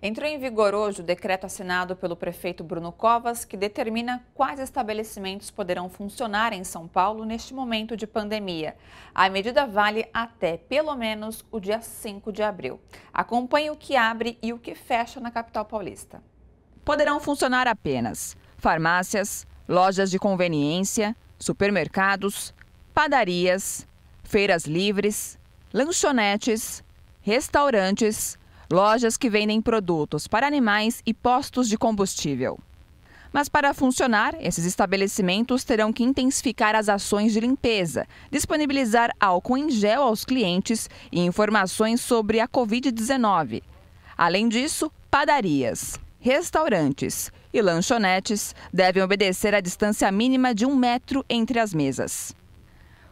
Entrou em vigor hoje o decreto assinado pelo prefeito Bruno Covas, que determina quais estabelecimentos poderão funcionar em São Paulo neste momento de pandemia. A medida vale até pelo menos o dia 5 de abril. Acompanhe o que abre e o que fecha na capital paulista. Poderão funcionar apenas farmácias, lojas de conveniência, supermercados, padarias, feiras livres, lanchonetes, restaurantes lojas que vendem produtos para animais e postos de combustível. Mas para funcionar, esses estabelecimentos terão que intensificar as ações de limpeza, disponibilizar álcool em gel aos clientes e informações sobre a Covid-19. Além disso, padarias, restaurantes e lanchonetes devem obedecer à distância mínima de um metro entre as mesas.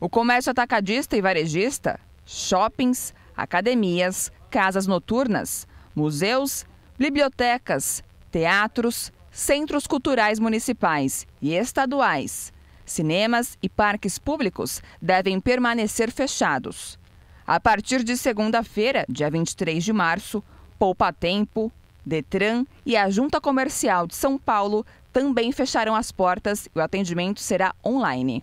O comércio atacadista e varejista, shoppings, academias, casas noturnas, museus, bibliotecas, teatros, centros culturais municipais e estaduais, cinemas e parques públicos devem permanecer fechados. A partir de segunda-feira, dia 23 de março, Poupa Tempo, Detran e a Junta Comercial de São Paulo também fecharão as portas e o atendimento será online.